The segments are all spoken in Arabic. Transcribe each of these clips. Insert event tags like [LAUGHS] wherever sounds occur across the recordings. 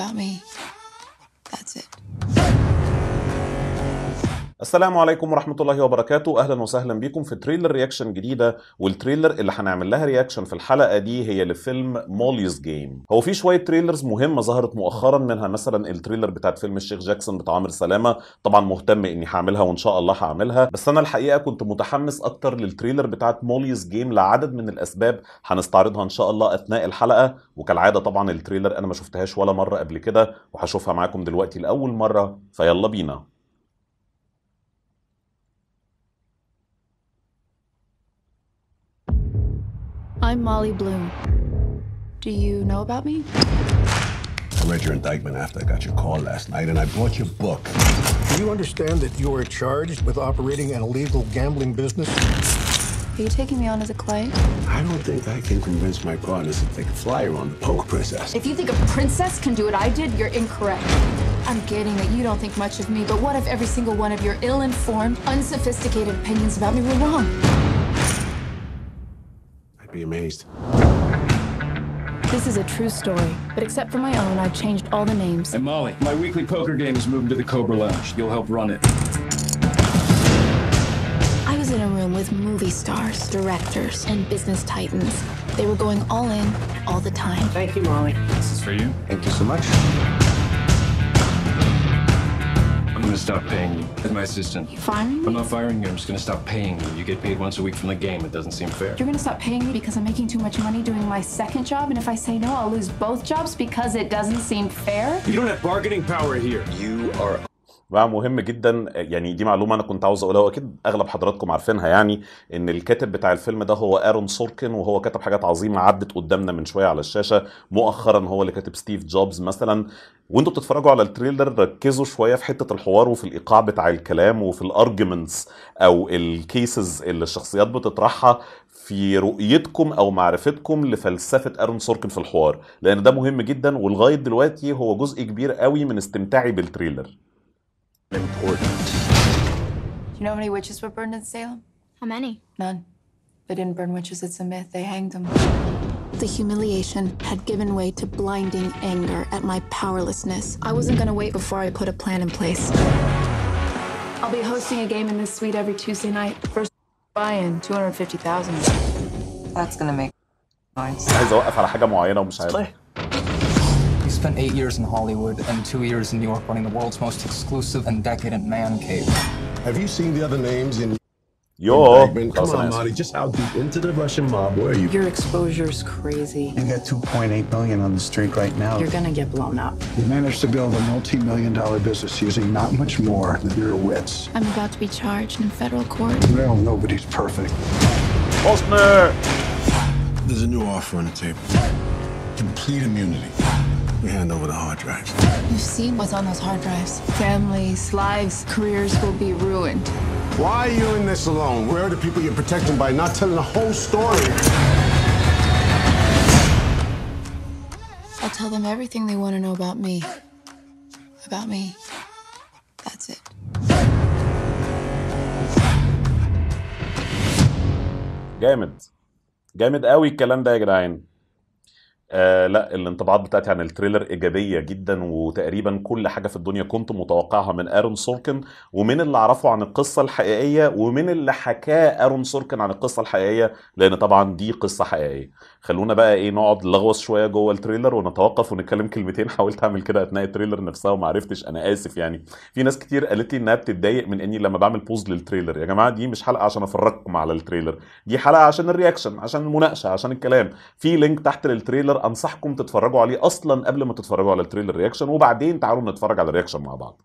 about me. السلام عليكم ورحمة الله وبركاته أهلا وسهلا بكم في تريلر رياكشن جديدة والتريلر اللي هنعمل لها رياكشن في الحلقة دي هي لفيلم موليز جيم هو في شوية تريلرز مهمة ظهرت مؤخرا منها مثلا التريلر بتاعت فيلم الشيخ جاكسون بتاع عامر سلامة طبعا مهتم إني هعملها وإن شاء الله هعملها بس أنا الحقيقة كنت متحمس أكتر للتريلر بتاعت موليز جيم لعدد من الأسباب هنستعرضها إن شاء الله أثناء الحلقة وكالعادة طبعا التريلر أنا ما شفتهاش ولا مرة قبل كده وهشوفها معاكم دلوقتي لأول مرة فيلا بينا I'm Molly Bloom. Do you know about me? I read your indictment after I got your call last night, and I bought your book. Do you understand that you are charged with operating an illegal gambling business? Are you taking me on as a client? I don't think I can convince my partners to take a flyer on the poker princess. If you think a princess can do what I did, you're incorrect. I'm getting that you don't think much of me, but what if every single one of your ill-informed, unsophisticated opinions about me were wrong? I'd be amazed. This is a true story, but except for my own, I've changed all the names. And Molly, my weekly poker game is moving to the Cobra Lounge. You'll help run it. I was in a room with movie stars, directors, and business titans. They were going all in all the time. Thank you, Molly. This is for you. Thank you so much. I'm gonna stop paying you as my assistant. You firing me? I'm not firing you. I'm just gonna stop paying you. You get paid once a week from the game. It doesn't seem fair. You're gonna stop paying me because I'm making too much money doing my second job, and if I say no, I'll lose both jobs because it doesn't seem fair? You don't have bargaining power here. You are بقى مهم جدا يعني دي معلومه انا كنت عاوز اقولها واكيد اغلب حضراتكم عارفينها يعني ان الكاتب بتاع الفيلم ده هو ارون سوركن وهو كتب حاجات عظيمه عدت قدامنا من شويه على الشاشه مؤخرا هو اللي كاتب ستيف جوبز مثلا وانتوا بتتفرجوا على التريلر ركزوا شويه في حته الحوار وفي الايقاع بتاع الكلام وفي الارجمنتس او الكيسز اللي الشخصيات بتطرحها في رؤيتكم او معرفتكم لفلسفه ارون سوركن في الحوار لان ده مهم جدا ولغايه دلوقتي هو جزء كبير قوي من استمتاعي بالتريلر important. Do you know how many witches were burned in Salem? How many? None. They didn't burn witches, it's a myth. They hanged them. The humiliation had given way to blinding anger at my powerlessness. I wasn't going to wait before I put a plan in place. I'll be hosting a game in this suite every Tuesday night. First buy-in, 250,000. That's going to make noise spent eight years in Hollywood and two years in New York running the world's most exclusive and decadent man cave. Have you seen the other names in your Come on, Marty, just how deep into the Russian mob were you? Your exposure's crazy. You got 2.8 million on the street right now. You're gonna get blown up. You managed to build a multi-million dollar business using not much more than your wits. I'm about to be charged in federal court. Well, nobody's perfect. Postner! There's a new offer on the table. Complete immunity. We hand over the hard drives. You've seen what's on those hard drives. Families, lives, careers will be ruined. Why are you in this alone? Where are the people you're protecting by not telling the whole story? I'll tell them everything they want to know about me. About me. That's it. جامد جامد قوي الكلام ده يا جدعان آه لا الانطباعات بتاعتي عن التريلر ايجابيه جدا وتقريبا كل حاجه في الدنيا كنت متوقعها من ارون سوركن ومن اللي اعرفه عن القصه الحقيقيه ومن اللي حكاه ارون سوركن عن القصه الحقيقيه لان طبعا دي قصه حقيقيه خلونا بقى ايه نقعد نلغوص شويه جوه التريلر ونتوقف ونتكلم كلمتين [LAUGHS] حاولت اعمل كده اثناء التريلر نفسها وما عرفتش انا اسف يعني في ناس كتير قالت لي انها بتتضايق من اني لما بعمل بوز للتريلر يا جماعه دي مش حلقه عشان افرجكم على التريلر دي حلقه عشان الرياكشن عشان المناقشه عشان الكلام في لينك تحت للتريلر انصحكم تتفرجوا عليه اصلا قبل ما تتفرجوا على التريلر رياكشن وبعدين تعالوا نتفرج على الرياكشن مع بعض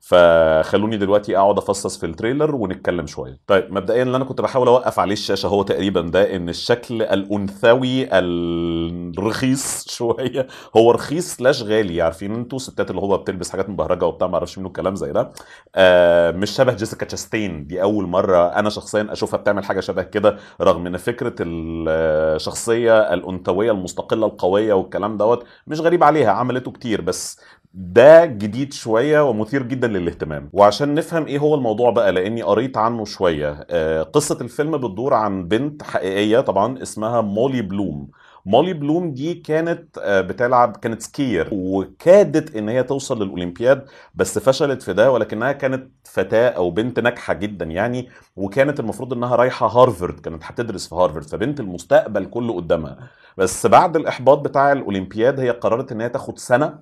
فخلوني دلوقتي اقعد افصص في التريلر ونتكلم شويه طيب مبدئيا اللي انا كنت بحاول اوقف عليه الشاشه هو تقريبا ده ان الشكل الانثوي الرخيص [LAUGHS] شويه هو رخيص لاش غالي عارفين انتوا ستات اللي هو بتلبس حاجات مبهرجه وبتاع ما اعرفش منه الكلام زي ده آه مش شبه جيسيكا تشاستين دي اول مره انا شخصيا اشوفها بتعمل حاجه شبه كده رغم ان فكره الشخصيه الانثويه المستقله القويه والكلام دوت مش غريب عليها عملته كتير بس ده جديد شوية ومثير جدا للاهتمام وعشان نفهم ايه هو الموضوع بقى لاني قريت عنه شوية آه، قصة الفيلم بتدور عن بنت حقيقية طبعا اسمها مولي بلوم مولي بلوم دي كانت آه، بتلعب كانت سكير وكادت ان هي توصل للاولمبياد بس فشلت في ده ولكنها كانت فتاه او بنت ناجحه جدا يعني وكانت المفروض انها رايحه هارفرد كانت هتدرس في هارفرد فبنت المستقبل كله قدامها بس بعد الاحباط بتاع الاولمبياد هي قررت ان هي تاخد سنه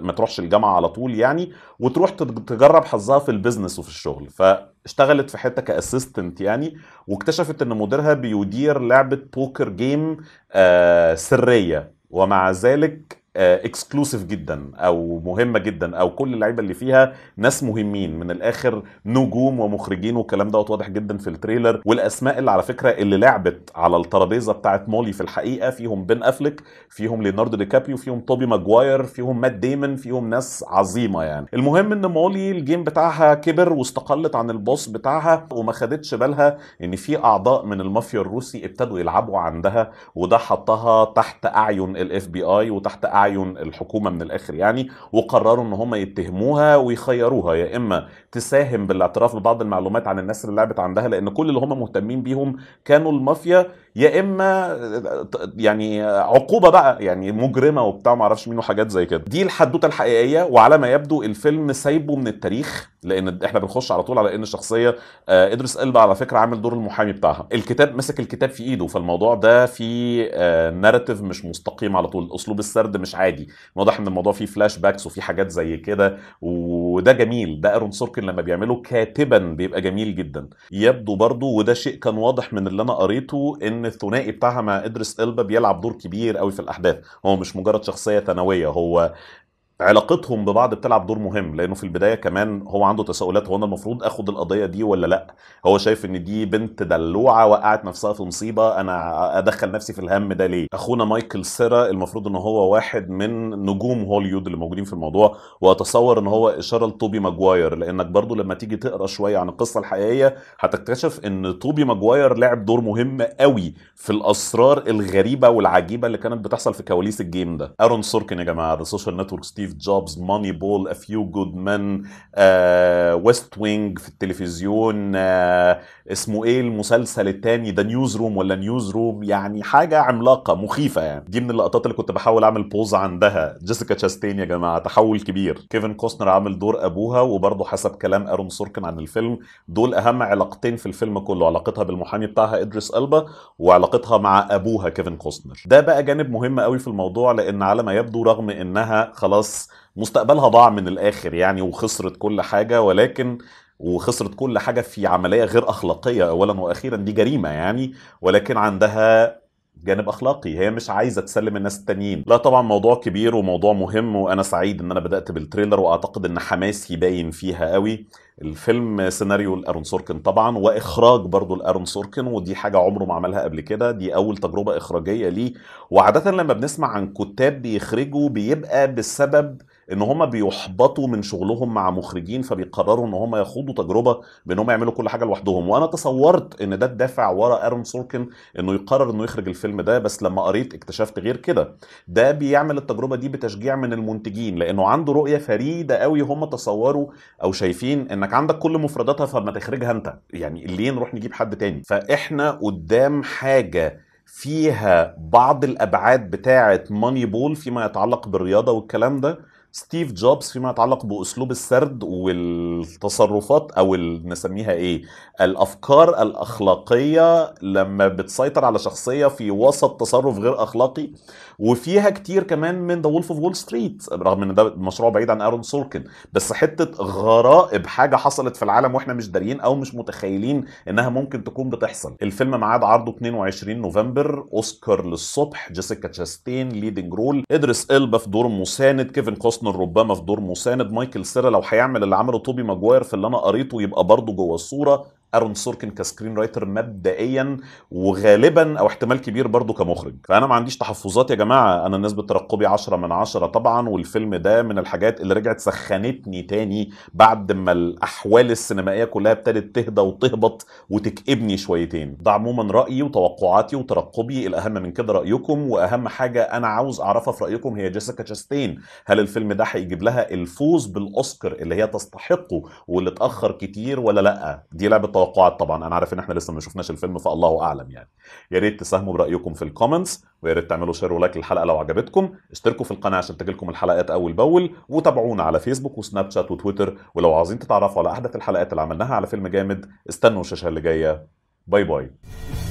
ما تروحش الجامعه على طول يعني وتروح تجرب حظها في البيزنس وفي الشغل ف اشتغلت في حته كاسيستنت يعني واكتشفت ان مديرها بيدير لعبه بوكر جيم آه سريه ومع ذلك اكسكلوسيف آه، جدا او مهمه جدا او كل اللعيبه اللي فيها ناس مهمين من الاخر نجوم ومخرجين والكلام دوت واضح جدا في التريلر والاسماء اللي على فكره اللي لعبت على الترابيزه بتاعه مولي في الحقيقه فيهم بن افليك فيهم ليوناردو دي كابيو فيهم توبي ماجواير فيهم مات ديمون فيهم ناس عظيمه يعني المهم ان مولي الجيم بتاعها كبر واستقلت عن البوس بتاعها وما خدتش بالها ان في اعضاء من المافيا الروسي ابتدوا يلعبوا عندها وده حطها تحت اعين الاف بي اي وتحت اعين الحكومه من الاخر يعني وقرروا ان هم يتهموها ويخيروها يا اما تساهم بالاعتراف ببعض المعلومات عن الناس اللي لعبت عندها لان كل اللي هم مهتمين بيهم كانوا المافيا يا اما يعني عقوبه بقى يعني مجرمه وبتاع ما اعرفش مين وحاجات زي كده دي الحدوته الحقيقيه وعلى ما يبدو الفيلم سايبه من التاريخ لان احنا بنخش على طول على ان الشخصيه آه ادريس البا على فكره عامل دور المحامي بتاعها الكتاب مسك الكتاب في ايده فالموضوع ده في آه ناراتيف مش مستقيم على طول اسلوب السرد مش مش عادي واضح ان الموضوع فيه فلاش باكس وفيه حاجات زي كده وده جميل ده ارون سوركن لما بيعمله كاتبا بيبقى جميل جدا يبدو برضو وده شيء كان واضح من اللي انا قريته ان الثنائي بتاعها مع ادريس البا بيلعب دور كبير قوي في الاحداث هو مش مجرد شخصيه ثانويه هو علاقتهم ببعض بتلعب دور مهم لانه في البدايه كمان هو عنده تساؤلات هو انا المفروض اخد القضيه دي ولا لا هو شايف ان دي بنت دلوعه وقعت نفسها في مصيبه انا ادخل نفسي في الهم ده ليه اخونا مايكل سيرا المفروض ان هو واحد من نجوم هوليود اللي موجودين في الموضوع واتصور ان هو اشاره لتوبي ماجواير لانك برضو لما تيجي تقرا شويه عن القصه الحقيقيه هتكتشف ان توبي ماجواير لعب دور مهم قوي في الاسرار الغريبه والعجيبه اللي كانت بتحصل في كواليس الجيم ده ارون سوركن يا جماعه سوشيال نتورك ستيف جوبز ماني بول ا فيو جود مان ويست وينج في التلفزيون آه اسمه ايه المسلسل التاني ده نيوز روم ولا نيوز روم يعني حاجه عملاقه مخيفه يعني دي من اللقطات اللي كنت بحاول اعمل بوز عندها جيسيكا تشاستين يا جماعه تحول كبير كيفن كوستنر عامل دور ابوها وبرضه حسب كلام ارون سوركن عن الفيلم دول اهم علاقتين في الفيلم كله علاقتها بالمحامي بتاعها ادريس البا وعلاقتها مع ابوها كيفن كوستنر ده بقى جانب مهم قوي في الموضوع لان على ما يبدو رغم انها خلاص مستقبلها ضاع من الاخر يعني وخسرت كل حاجه ولكن وخسرت كل حاجه في عمليه غير اخلاقيه اولا واخيرا دي جريمه يعني ولكن عندها جانب اخلاقي هي مش عايزه تسلم الناس التانيين لا طبعا موضوع كبير وموضوع مهم وانا سعيد ان انا بدات بالتريلر واعتقد ان حماسي باين فيها قوي الفيلم سيناريو لارون سوركن طبعا واخراج برضه لارون سوركن ودي حاجه عمره ما عملها قبل كده دي اول تجربه اخراجيه ليه وعاده لما بنسمع عن كتاب بيخرجوا بيبقى بسبب ان هم بيحبطوا من شغلهم مع مخرجين فبيقرروا ان هم يخوضوا تجربه بان هم يعملوا كل حاجه لوحدهم وانا تصورت ان ده الدافع ورا ارون سوركن انه يقرر انه يخرج الفيلم ده بس لما قريت اكتشفت غير كده ده بيعمل التجربه دي بتشجيع من المنتجين لانه عنده رؤيه فريده قوي هم تصوروا او شايفين انك عندك كل مفرداتها فما تخرجها انت يعني ليه نروح نجيب حد تاني فاحنا قدام حاجه فيها بعض الابعاد بتاعه ماني بول فيما يتعلق بالرياضه والكلام ده ستيف جوبز فيما يتعلق باسلوب السرد والتصرفات او نسميها ايه الافكار الاخلاقيه لما بتسيطر على شخصيه في وسط تصرف غير اخلاقي وفيها كتير كمان من ذا وولف اوف وول ستريت رغم ان ده مشروع بعيد عن ارون سوركن بس حته غرائب حاجه حصلت في العالم واحنا مش داريين او مش متخيلين انها ممكن تكون بتحصل الفيلم ميعاد عرضه 22 نوفمبر اوسكار للصبح جيسيكا تشاستين ليدنج رول ادريس البا في دور مساند كيفن كوست ارسنال ربما في دور مساند مايكل سيرا لو هيعمل اللي عمله توبي ماجواير في اللي انا قريته يبقى برضه جوه الصوره ارون سوركن كسكرين رايتر مبدئيا وغالبا او احتمال كبير برضه كمخرج فانا ما عنديش تحفظات يا جماعه انا نسبه ترقبي 10 من 10 طبعا والفيلم ده من الحاجات اللي رجعت سخنتني تاني بعد ما الاحوال السينمائيه كلها ابتدت تهدى وتهبط وتكئبني شويتين ده عموما رايي وتوقعاتي وترقبي الاهم من كده رايكم واهم حاجه انا عاوز اعرفها في رايكم هي جيسيكا تشاستين هل الفيلم ده هيجيب لها الفوز بالاوسكار اللي هي تستحقه واللي اتاخر كتير ولا لا دي لعبه التوقعات طبعا انا عارف ان احنا لسه ما شفناش الفيلم فالله اعلم يعني يا ريت تساهموا برايكم في الكومنتس ويا ريت تعملوا شير ولايك للحلقه لو عجبتكم اشتركوا في القناه عشان تجيلكم الحلقات اول باول وتابعونا على فيسبوك وسناب شات وتويتر ولو عايزين تتعرفوا على احدث الحلقات اللي عملناها على فيلم جامد استنوا الشاشه اللي جايه باي باي